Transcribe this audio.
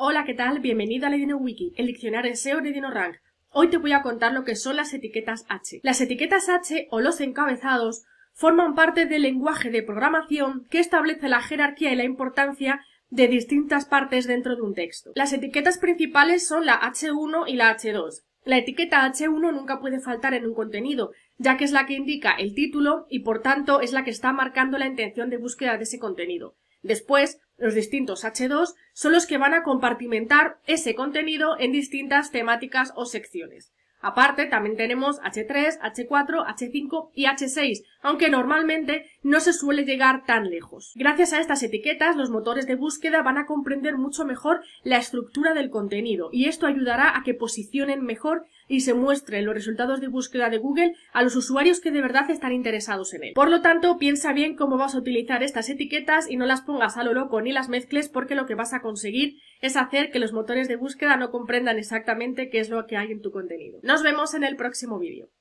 Hola, ¿qué tal? Bienvenido a Ledino Wiki, el diccionario SEO de e DinoRank. Hoy te voy a contar lo que son las etiquetas H. Las etiquetas H o los encabezados forman parte del lenguaje de programación que establece la jerarquía y la importancia de distintas partes dentro de un texto. Las etiquetas principales son la H1 y la H2. La etiqueta H1 nunca puede faltar en un contenido, ya que es la que indica el título y por tanto es la que está marcando la intención de búsqueda de ese contenido. Después, los distintos H2 son los que van a compartimentar ese contenido en distintas temáticas o secciones. Aparte, también tenemos H3, H4, H5 y H6, aunque normalmente no se suele llegar tan lejos. Gracias a estas etiquetas, los motores de búsqueda van a comprender mucho mejor la estructura del contenido y esto ayudará a que posicionen mejor y se muestren los resultados de búsqueda de Google a los usuarios que de verdad están interesados en él. Por lo tanto, piensa bien cómo vas a utilizar estas etiquetas y no las pongas a lo loco ni las mezcles porque lo que vas a conseguir es hacer que los motores de búsqueda no comprendan exactamente qué es lo que hay en tu contenido. Nos vemos en el próximo vídeo.